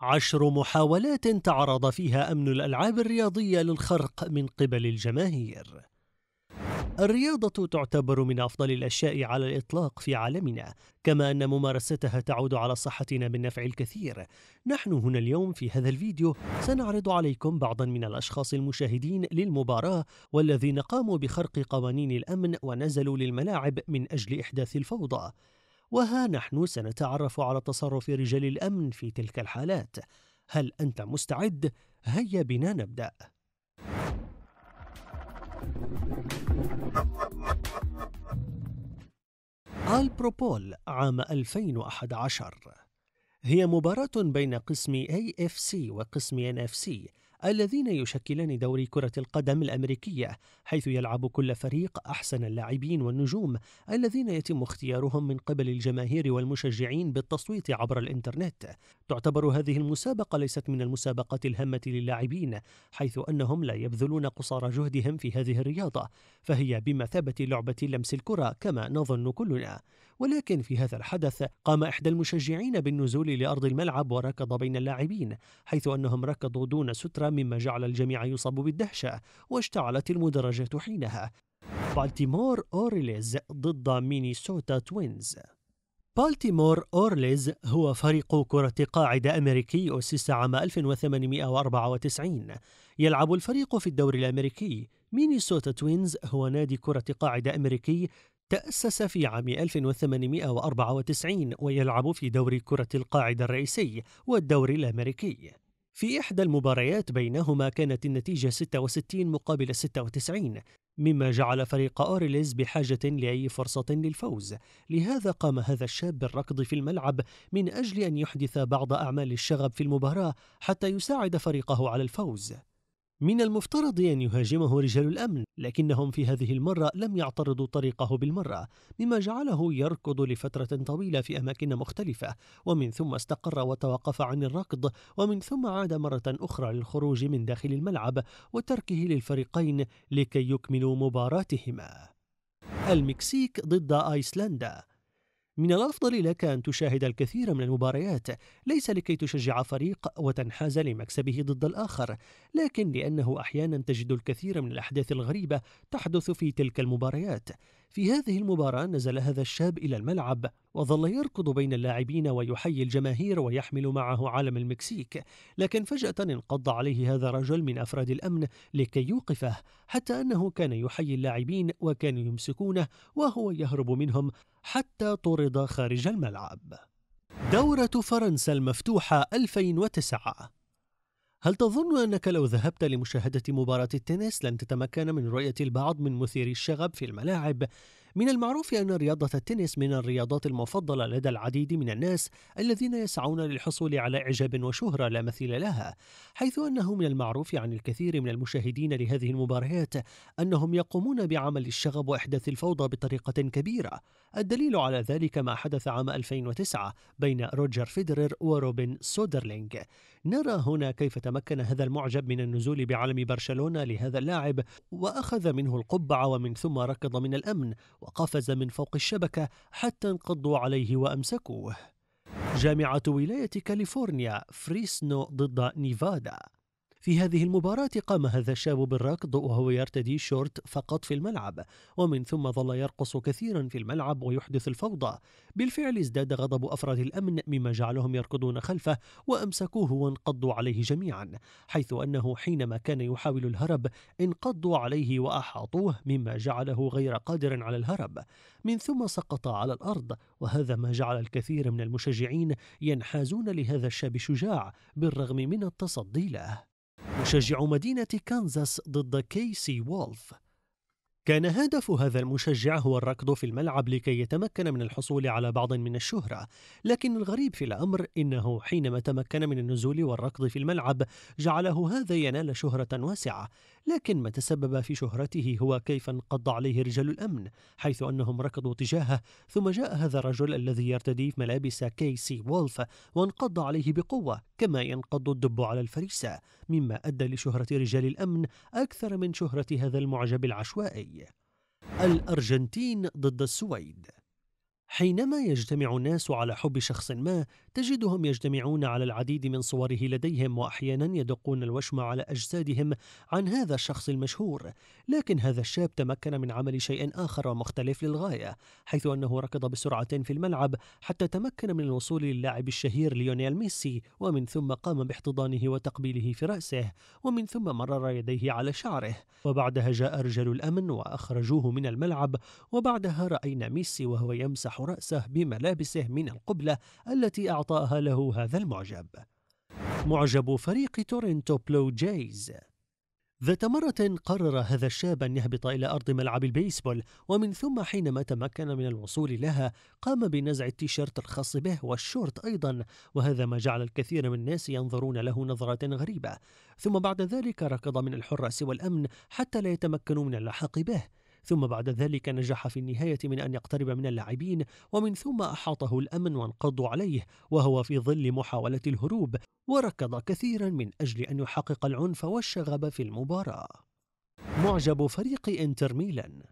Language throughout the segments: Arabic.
عشر محاولات تعرض فيها أمن الألعاب الرياضية للخرق من قبل الجماهير الرياضة تعتبر من أفضل الأشياء على الإطلاق في عالمنا، كما أن ممارستها تعود على صحتنا بالنفع الكثير. نحن هنا اليوم في هذا الفيديو سنعرض عليكم بعضا من الأشخاص المشاهدين للمباراة والذين قاموا بخرق قوانين الأمن ونزلوا للملاعب من أجل إحداث الفوضى. وها نحن سنتعرف على تصرف رجال الأمن في تلك الحالات هل أنت مستعد؟ هيا بنا نبدأ البروبول عام 2011 هي مباراة بين قسم AFC وقسم NFC اللذين يشكلان دوري كرة القدم الأمريكية حيث يلعب كل فريق أحسن اللاعبين والنجوم الذين يتم اختيارهم من قبل الجماهير والمشجعين بالتصويت عبر الإنترنت تعتبر هذه المسابقة ليست من المسابقات الهامة للاعبين حيث أنهم لا يبذلون قصارى جهدهم في هذه الرياضة فهي بمثابة لعبة لمس الكرة كما نظن كلنا ولكن في هذا الحدث قام إحدى المشجعين بالنزول لأرض الملعب وركض بين اللاعبين حيث أنهم ركضوا دون سترة مما جعل الجميع يصاب بالدهشة واشتعلت المدرجات حينها بالتيمور أورليز ضد مينيسوتا توينز بالتيمور أورليز هو فريق كرة قاعدة أمريكي أسس عام 1894 يلعب الفريق في الدوري الأمريكي مينيسوتا توينز هو نادي كرة قاعدة أمريكي تأسس في عام 1894 ويلعب في دوري كرة القاعدة الرئيسي والدوري الأمريكي في إحدى المباريات بينهما كانت النتيجة 66 مقابل 96 مما جعل فريق أوريليز بحاجة لأي فرصة للفوز لهذا قام هذا الشاب بالركض في الملعب من أجل أن يحدث بعض أعمال الشغب في المباراة حتى يساعد فريقه على الفوز من المفترض أن يهاجمه رجال الأمن لكنهم في هذه المرة لم يعترضوا طريقه بالمرة مما جعله يركض لفترة طويلة في أماكن مختلفة ومن ثم استقر وتوقف عن الركض ومن ثم عاد مرة أخرى للخروج من داخل الملعب وتركه للفريقين لكي يكملوا مباراتهما المكسيك ضد أيسلندا من الأفضل لك أن تشاهد الكثير من المباريات ليس لكي تشجع فريق وتنحاز لمكسبه ضد الآخر لكن لأنه أحيانا تجد الكثير من الأحداث الغريبة تحدث في تلك المباريات في هذه المباراة نزل هذا الشاب إلى الملعب وظل يركض بين اللاعبين ويحيي الجماهير ويحمل معه علم المكسيك لكن فجأة انقض عليه هذا الرجل من أفراد الأمن لكي يوقفه حتى أنه كان يحيي اللاعبين وكانوا يمسكونه وهو يهرب منهم حتى طرد خارج الملعب دورة فرنسا المفتوحة 2009 هل تظن أنك لو ذهبت لمشاهدة مباراة التنس لن تتمكن من رؤية البعض من مثيري الشغب في الملاعب من المعروف أن رياضة التنس من الرياضات المفضلة لدى العديد من الناس الذين يسعون للحصول على إعجاب وشهرة لا مثيل لها، حيث أنه من المعروف عن الكثير من المشاهدين لهذه المباريات أنهم يقومون بعمل الشغب وإحداث الفوضى بطريقة كبيرة، الدليل على ذلك ما حدث عام 2009 بين روجر فيدرر وروبن سودرلينج. نرى هنا كيف تمكن هذا المعجب من النزول بعلم برشلونة لهذا اللاعب وأخذ منه القبعة ومن ثم ركض من الأمن وقفز من فوق الشبكة حتى انقضوا عليه وأمسكوه جامعة ولاية كاليفورنيا فريسنو ضد نيفادا في هذه المباراة قام هذا الشاب بالركض وهو يرتدي شورت فقط في الملعب ومن ثم ظل يرقص كثيرا في الملعب ويحدث الفوضى بالفعل ازداد غضب أفراد الأمن مما جعلهم يركضون خلفه وأمسكوه وانقضوا عليه جميعا حيث أنه حينما كان يحاول الهرب انقضوا عليه وأحاطوه مما جعله غير قادر على الهرب من ثم سقط على الأرض وهذا ما جعل الكثير من المشجعين ينحازون لهذا الشاب الشجاع بالرغم من التصدي له مشجع مدينة كانزاس ضد كيسي وولف كان هدف هذا المشجع هو الركض في الملعب لكي يتمكن من الحصول على بعض من الشهرة، لكن الغريب في الأمر إنه حينما تمكن من النزول والركض في الملعب جعله هذا ينال شهرة واسعة، لكن ما تسبب في شهرته هو كيف انقض عليه رجال الأمن، حيث أنهم ركضوا تجاهه، ثم جاء هذا الرجل الذي يرتدي ملابس كيسي وولف وانقض عليه بقوة، كما ينقض الدب على الفريسة، مما أدى لشهرة رجال الأمن أكثر من شهرة هذا المعجب العشوائي. الدولي الأرجنتين ضد السويد حينما يجتمع الناس على حب شخص ما تجدهم يجتمعون على العديد من صوره لديهم واحيانا يدقون الوشم على اجسادهم عن هذا الشخص المشهور لكن هذا الشاب تمكن من عمل شيء اخر ومختلف للغايه حيث انه ركض بسرعه في الملعب حتى تمكن من الوصول للاعب الشهير ليونيل ميسي ومن ثم قام باحتضانه وتقبيله في راسه ومن ثم مرر يديه على شعره وبعدها جاء رجال الامن واخرجوه من الملعب وبعدها راينا ميسي وهو يمسح راسه بملابسه من القبله التي أعطى أعطاها له هذا المعجب معجب فريق تورنتو بلو جايز ذات مرة قرر هذا الشاب أن يهبط إلى أرض ملعب البيسبول ومن ثم حينما تمكن من الوصول لها قام بنزع التيشيرت الخاص به والشورت أيضا وهذا ما جعل الكثير من الناس ينظرون له نظرة غريبة ثم بعد ذلك ركض من الحراس والأمن حتى لا يتمكنوا من اللحاق به ثم بعد ذلك نجح في النهاية من أن يقترب من اللاعبين ومن ثم أحاطه الأمن وانقضوا عليه وهو في ظل محاولة الهروب وركض كثيرا من أجل أن يحقق العنف والشغب في المباراة معجب فريق إنتر ميلان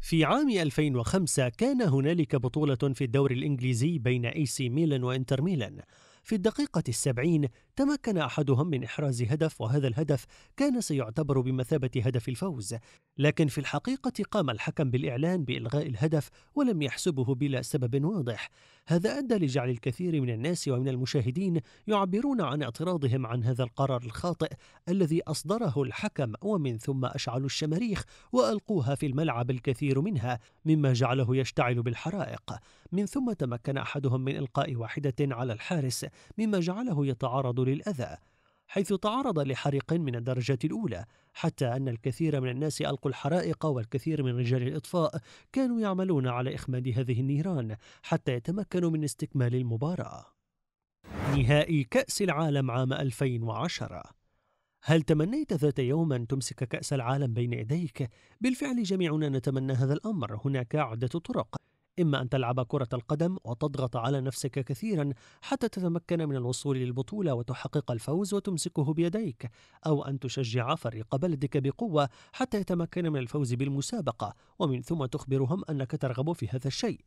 في عام 2005 كان هنالك بطولة في الدوري الإنجليزي بين إي سي ميلان وإنتر ميلان في الدقيقة السبعين تمكن أحدهم من إحراز هدف وهذا الهدف كان سيعتبر بمثابة هدف الفوز لكن في الحقيقة قام الحكم بالإعلان بإلغاء الهدف ولم يحسبه بلا سبب واضح هذا أدى لجعل الكثير من الناس ومن المشاهدين يعبرون عن اعتراضهم عن هذا القرار الخاطئ الذي أصدره الحكم ومن ثم أشعلوا الشماريخ وألقوها في الملعب الكثير منها مما جعله يشتعل بالحرائق من ثم تمكن أحدهم من إلقاء واحدة على الحارس مما جعله يتعرض للأذى حيث تعرض لحريق من الدرجة الأولى حتى أن الكثير من الناس ألقوا الحرائق والكثير من رجال الإطفاء كانوا يعملون على إخماد هذه النيران حتى يتمكنوا من استكمال المباراة نهائي كأس العالم عام 2010 هل تمنيت ذات يوم أن تمسك كأس العالم بين يديك؟ بالفعل جميعنا نتمنى هذا الأمر هناك عدة طرق إما أن تلعب كرة القدم وتضغط على نفسك كثيرا حتى تتمكن من الوصول للبطولة وتحقق الفوز وتمسكه بيديك، أو أن تشجع فريق بلدك بقوة حتى يتمكن من الفوز بالمسابقة، ومن ثم تخبرهم أنك ترغب في هذا الشيء،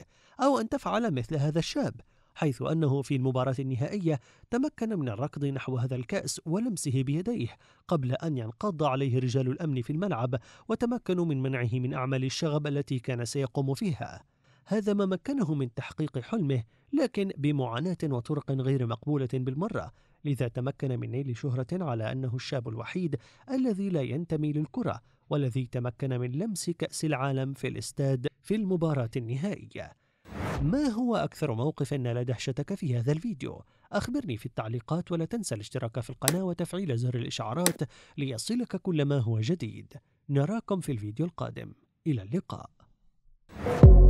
أو أن تفعل مثل هذا الشاب، حيث أنه في المباراة النهائية تمكن من الركض نحو هذا الكأس ولمسه بيديه قبل أن ينقض عليه رجال الأمن في الملعب وتمكنوا من منعه من أعمال الشغب التي كان سيقوم فيها. هذا ما مكنه من تحقيق حلمه لكن بمعاناة وطرق غير مقبولة بالمرة لذا تمكن من نيل شهرة على أنه الشاب الوحيد الذي لا ينتمي للكرة والذي تمكن من لمس كأس العالم في الاستاد في المباراة النهائية ما هو أكثر موقف نال دهشتك في هذا الفيديو؟ أخبرني في التعليقات ولا تنسى الاشتراك في القناة وتفعيل زر الإشعارات ليصلك كل ما هو جديد نراكم في الفيديو القادم إلى اللقاء